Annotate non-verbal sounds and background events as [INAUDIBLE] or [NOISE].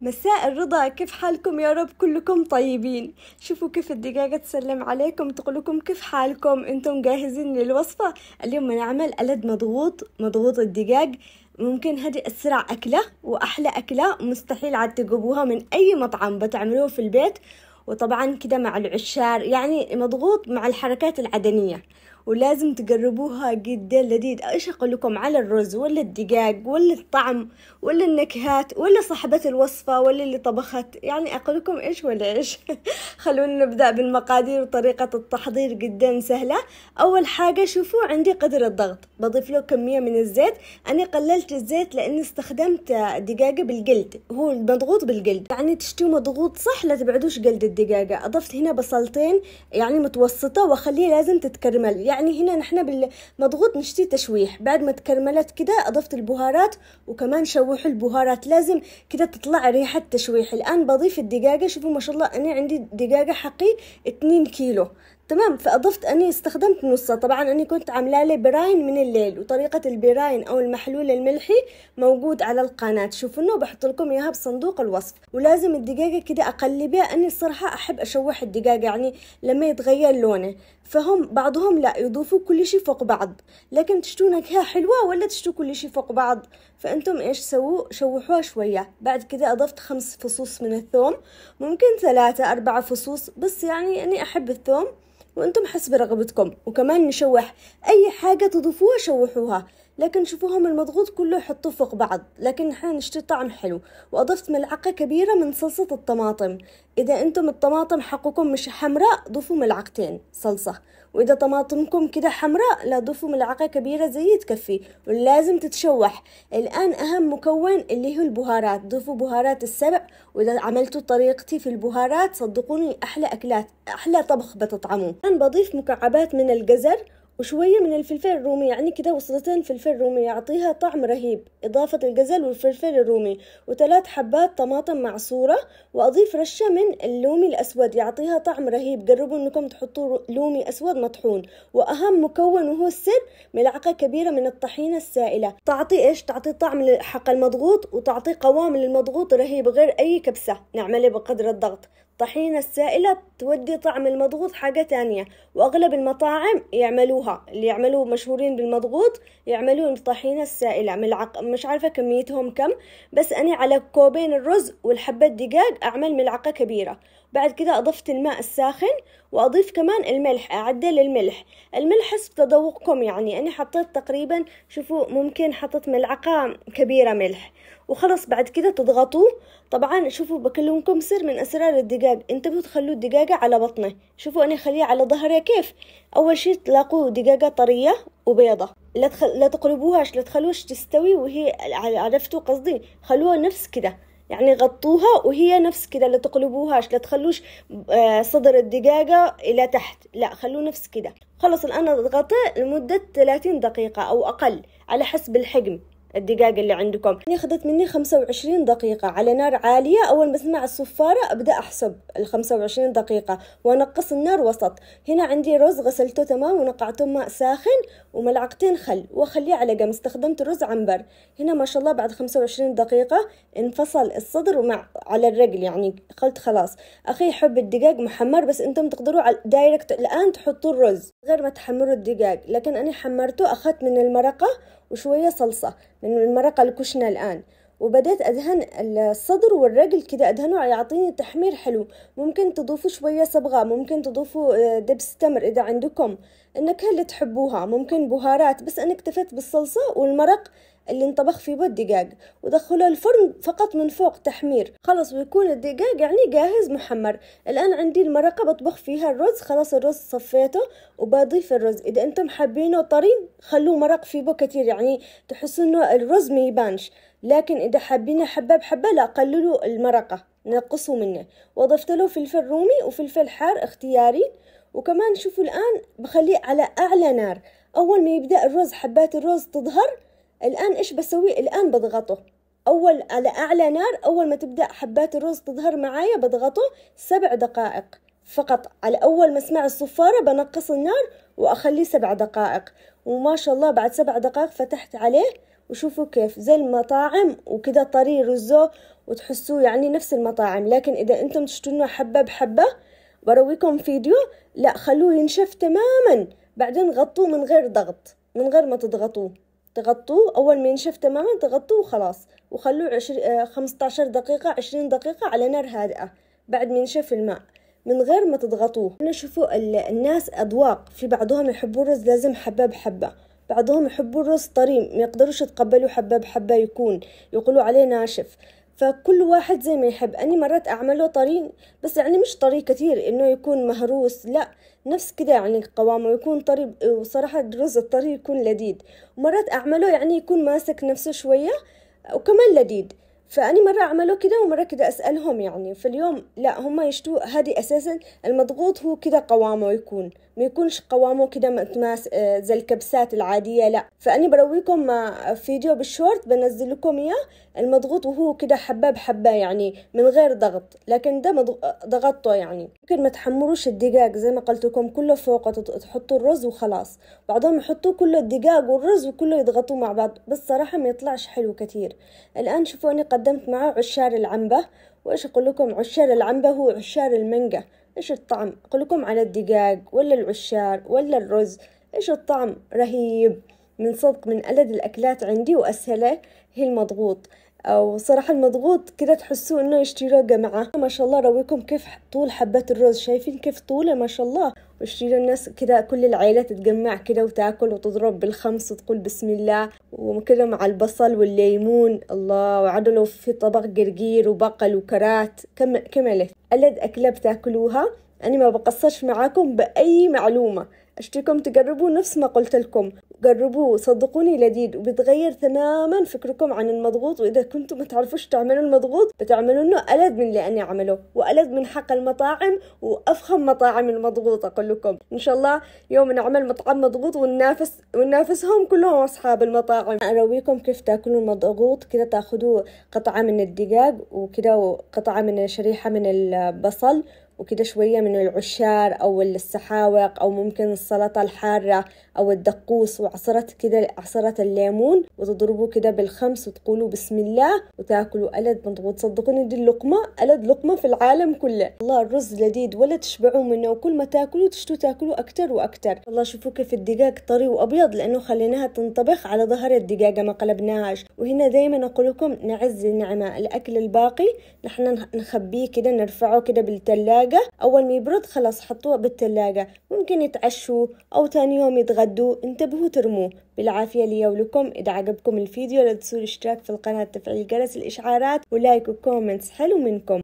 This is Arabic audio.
مساء الرضا كيف حالكم يا رب كلكم طيبين شوفوا كيف الدقاقة تسلم عليكم تقولكم كيف حالكم انتم جاهزين للوصفة اليوم نعمل ألد مضغوط مضغوط الدقاق ممكن هذه أسرع أكلة وأحلى أكلة مستحيل عاد تجيبوها من أي مطعم بتعملوه في البيت وطبعا كده مع العشار يعني مضغوط مع الحركات العدنية ولازم تجربوها جدا لذيذ ايش اقول لكم على الرز ولا الدقاق ولا الطعم ولا النكهات ولا صاحبة الوصفة ولا اللي طبخت يعني اقول لكم ايش ولا ايش [LAUGHS] خلونا نبدأ بالمقادير وطريقة التحضير جدا سهلة اول حاجة شوفوا عندي قدر الضغط بضيف له كمية من الزيت انا قللت الزيت لاني استخدمت دقاقة بالجلد هو مضغوط بالجلد يعني تشتوه مضغوط صح لا تبعدوش جلد الدقاقة اضفت هنا بصلتين يعني متوسطة واخليه لازم تتكرمل يعني يعني هنا نحن بالمضغوط نشتي تشويح بعد ما تكرملت كده أضفت البهارات وكمان شوحوا البهارات لازم كده تطلع ريحة تشويح الآن بضيف الدقاقة شوفوا ما شاء الله أنا عندي دقاقة حقي 2 كيلو تمام فأضفت أني استخدمت نصها طبعا أني كنت عاملة لي براين من الليل وطريقة البراين أو المحلول الملحي موجود على القناة تشوفونه بحط لكم إياها بصندوق الوصف ولازم الدقيقة كده أقلبها أني الصراحة أحب أشوح الدقيقة يعني لما يتغير لونه فهم بعضهم لا يضيفوا كل شيء فوق بعض لكن تشتوا نكهة حلوة ولا تشتو كل شيء فوق بعض فأنتم إيش سووا شوحوها شوية بعد كده أضفت خمس فصوص من الثوم ممكن ثلاثة أربعة فصوص بس يعني أني أحب الثوم وانتم حسب رغبتكم وكمان نشوح اي حاجة تضيفوها شوحوها لكن شوفوهم المضغوط كله حطوه فوق بعض لكن نشتري طعم حلو وأضفت ملعقة كبيرة من صلصة الطماطم إذا أنتم الطماطم حقكم مش حمراء ضيفوا ملعقتين صلصة وإذا طماطمكم كده حمراء لا ضيفوا ملعقة كبيرة زي تكفي ولازم تتشوح الآن أهم مكون اللي هو البهارات ضيفوا بهارات السبع وإذا عملتوا طريقتي في البهارات صدقوني أحلى أكلات أحلى طبخ بتطعموه الان بضيف مكعبات من الجزر وشوية من الفلفل الرومي يعني كده وصلتين فلفل رومي يعطيها طعم رهيب إضافة الجزل والفلفل الرومي وثلاث حبات طماطم معصورة وأضيف رشة من اللومي الأسود يعطيها طعم رهيب جربوا أنكم تحطوا لومي أسود مطحون وأهم مكون وهو السر ملعقة كبيرة من الطحينة السائلة تعطي إيش تعطي طعم للحق المضغوط وتعطي قوام للمضغوط رهيب غير أي كبسة نعمله إيه بقدر الضغط الطحينة السائلة تودي طعم المضغوط حاجة تانية وأغلب المطاعم يعملوها اللي يعملوا مشهورين بالمضغوط يعملون الطحينة السائلة ملعق مش عارفة كميتهم كم بس أنا على كوبين الرز والحبة الدقاق أعمل ملعقة كبيرة بعد كده أضفت الماء الساخن وأضيف كمان الملح أعدل الملح الملح حسب تذوقكم يعني أنا حطيت تقريبا شوفوا ممكن حطيت ملعقة كبيرة ملح وخلص بعد كده تضغطوه طبعا شوفوا بكلمكم سر من اسرار الدقاق انتبهوا تخلوا الدقاقة على بطنه شوفوا انا خليه على ظهره كيف اول شيء تلاقوا دقاقة طرية وبيضة لا, تخل... لا تقلبوهاش لا تخلوش تستوي وهي عرفتوا قصدي خلوها نفس كده يعني غطوها وهي نفس كده لا تقلبوهاش لا تخلوش آه، صدر الدقاقة إلى تحت لا خلوه نفس كده خلص الآن اضغطه لمدة 30 دقيقة أو أقل على حسب الحجم الدقاق اللي عندكم يعني اخذت مني 25 دقيقة على نار عالية أول ما أسمع الصفارة أبدأ أحسب ال 25 دقيقة وأنقص النار وسط هنا عندي رز غسلته تمام ونقعته ماء ساخن وملعقتين خل وأخليه على جنب استخدمت رز عنبر هنا ما شاء الله بعد 25 دقيقة انفصل الصدر ومع على الرجل يعني قلت خلاص أخي يحب الدقاق محمر بس أنتم تقدروا على دايركت الآن تحطوا الرز غير ما تحمروا الدقاق لكن أنا حمرته أخذت من المرقة وشوية صلصة من المرقة الكشنة الآن وبدأت أدهن الصدر والرجل كده أدهنه يعطيني تحمير حلو ممكن تضيفوا شوية صبغة ممكن تضيفوا آه، دبس تمر إذا عندكم النكهة اللي تحبوها ممكن بهارات بس أنا اكتفيت بالصلصة والمرق اللي انطبخ فيه الدقاق ودخله الفرن فقط من فوق تحمير خلاص ويكون الدقاق يعني جاهز محمر الآن عندي المرقة بطبخ فيها الرز خلاص الرز صفيته وبضيف الرز إذا أنتم حابينه طري خلوه مرق في بو كتير يعني تحسوا إنه الرز ميبانش لكن إذا حابينه حبة بحبة لا قللوا المرقة نقصوا منه وضفت له فلفل رومي وفلفل حار اختياري وكمان شوفوا الآن بخليه على أعلى نار أول ما يبدأ الرز حبات الرز تظهر الآن إيش بسوي الآن بضغطه أول على أعلى نار أول ما تبدأ حبات الرز تظهر معايا بضغطه سبع دقائق فقط على أول ما أسمع الصفارة بنقص النار وأخليه سبع دقائق وما شاء الله بعد سبع دقائق فتحت عليه وشوفوا كيف زي المطاعم وكذا طري رزه وتحسوه يعني نفس المطاعم لكن إذا أنتم تشتونه حبة بحبة برويكم فيديو لا خلوه ينشف تماما بعدين غطوه من غير ضغط من غير ما تضغطوه تغطوه أول ما ينشف تماما تغطوه وخلاص وخلوه عشر... عشر آه، دقيقة عشرين دقيقة على نار هادئة بعد ما ينشف الماء من غير ما تضغطوه أنا شوفوا الناس أذواق في بعضهم يحبوا الرز لازم حبة بحبة بعضهم يحبوا الرز طريم ما يقدروش يتقبلوا حبة بحبة يكون يقولوا عليه ناشف فكل واحد زي ما يحب أني مرات أعمله طري بس يعني مش طري كثير إنه يكون مهروس لا نفس كده يعني قوامه يكون طري وصراحة الرز الطري يكون لذيذ ومرات أعمله يعني يكون ماسك نفسه شوية وكمان لذيذ فأني مرة أعمله كده ومرة كده أسألهم يعني فاليوم لا هم يشتوا هذه أساسا المضغوط هو كده قوامه يكون ما يكونش قوامه كده متماس آه، زي الكبسات العادية لا فأني برويكم آه، فيديو بالشورت بنزل لكم إياه المضغوط وهو كده حبة بحبة يعني من غير ضغط لكن ده ضغطته يعني ممكن ما تحمروش الدقاق زي ما قلت لكم كله فوق تحطوا الرز وخلاص بعضهم يحطوا كله الدقاق والرز وكله يضغطوا مع بعض بس صراحة ما يطلعش حلو كتير الآن شوفوا أني قدمت معاه عشار العنبة وإيش أقول لكم عشار العنبة هو عشار المانجا إيش الطعم أقول لكم على الدقاق ولا العشار ولا الرز إيش الطعم رهيب من صدق من ألد الأكلات عندي وأسهله هي المضغوط او صراحه المضغوط كده تحسوا انه اشتراه جماعه ما شاء الله رويكم كيف طول حبات الرز شايفين كيف طوله ما شاء الله واشتروا الناس كده كل العيله تتجمع كده وتاكل وتضرب بالخمس وتقول بسم الله وكده مع البصل والليمون الله وعدلوا في طبق قرقير وبقل وكرات كم كملت ألد أكلة بتاكلوها أنا ما بقصرش معاكم بأي معلومة أشتكم تجربوا نفس ما قلت لكم جربوا صدقوني لذيذ وبتغير تماما فكركم عن المضغوط وإذا كنتم ما تعرفوش تعملوا المضغوط بتعملوا إنه ألذ من اللي أنا عمله وألذ من حق المطاعم وأفخم مطاعم المضغوط أقول لكم إن شاء الله يوم نعمل مطعم مضغوط وننافس وننافسهم كلهم أصحاب المطاعم أرويكم كيف تاكلوا المضغوط كذا تاخذوا قطعة من الدجاج وكذا قطعة من شريحة من البصل وكده شوية من العشار أو السحاوق أو ممكن السلطة الحارة أو الدقوس وعصرة كده عصرة الليمون وتضربوا كده بالخمس وتقولوا بسم الله وتاكلوا ألد مضغوط صدقوني دي اللقمة ألد لقمة في العالم كله الله الرز لذيذ ولا تشبعوا منه وكل ما تاكلوا تشتوا تاكلوا أكتر وأكتر الله شوفوا كيف الدقاق طري وأبيض لأنه خليناها تنطبخ على ظهر الدقاقة ما قلبناهاش وهنا دايما أقول لكم نعز النعمة الأكل الباقي نحن نخبيه كده نرفعه كده بالتلاجة التلاجة أول ما يبرد خلاص حطوه بالتلاجة ممكن يتعشوا أو تاني يوم يتغدوا انتبهوا ترموه بالعافية لي ولكم إذا عجبكم الفيديو لا تنسوا الاشتراك في القناة تفعيل جرس الإشعارات ولايك وكومنتس حلو منكم